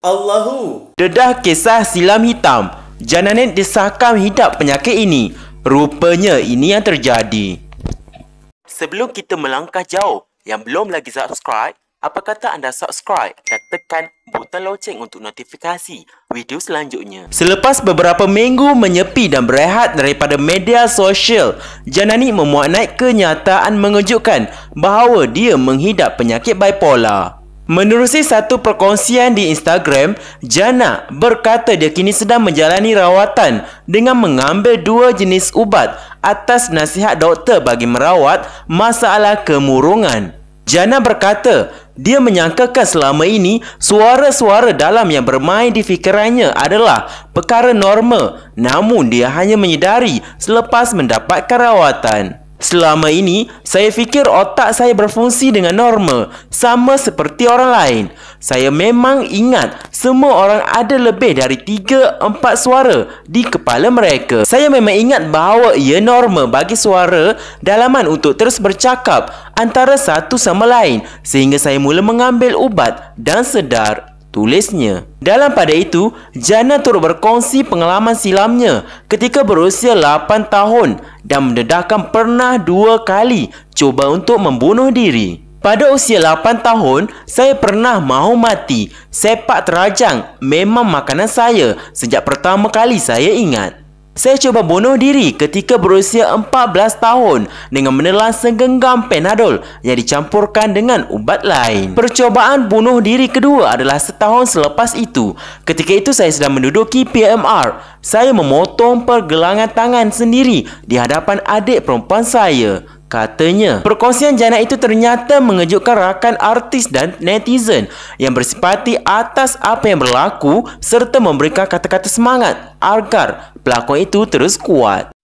Allahu. Dedah kisah silam hitam. Jananet disahkan hidap penyakit ini. Rupanya ini yang terjadi. Sebelum kita melangkah jauh, yang belum lagi subscribe, apa kata anda subscribe dan tekan butang loceng untuk notifikasi video selanjutnya. Selepas beberapa minggu menyepi dan berehat daripada media sosial, Janani memuat naik kenyataan mengejutkan bahawa dia menghidap penyakit bipolar. Menerusi satu perkongsian di Instagram, Jana berkata dia kini sedang menjalani rawatan dengan mengambil dua jenis ubat atas nasihat doktor bagi merawat masalah kemurungan. Jana berkata, dia menyangkakan selama ini suara-suara dalam yang bermain di fikirannya adalah perkara normal namun dia hanya menyedari selepas mendapatkan rawatan. Selama ini, saya fikir otak saya berfungsi dengan normal, sama seperti orang lain. Saya memang ingat semua orang ada lebih dari 3-4 suara di kepala mereka. Saya memang ingat bahawa ia normal bagi suara dalaman untuk terus bercakap antara satu sama lain sehingga saya mula mengambil ubat dan sedar Tulisnya Dalam pada itu, Jana turut berkongsi pengalaman silamnya ketika berusia 8 tahun dan mendedahkan pernah dua kali cuba untuk membunuh diri pada usia 8 tahun, saya pernah mahu mati. Sepak terajang memang makanan saya sejak pertama kali saya ingat. Saya cuba bunuh diri ketika berusia 14 tahun dengan menelan segenggam penadol yang dicampurkan dengan ubat lain. Percobaan bunuh diri kedua adalah setahun selepas itu. Ketika itu saya sedang menduduki PMR. Saya memotong pergelangan tangan sendiri di hadapan adik perempuan saya. Katanya, perkongsian jana itu ternyata mengejutkan rakan artis dan netizen yang bersimpati atas apa yang berlaku serta memberikan kata-kata semangat agar Pelakon itu terus kuat.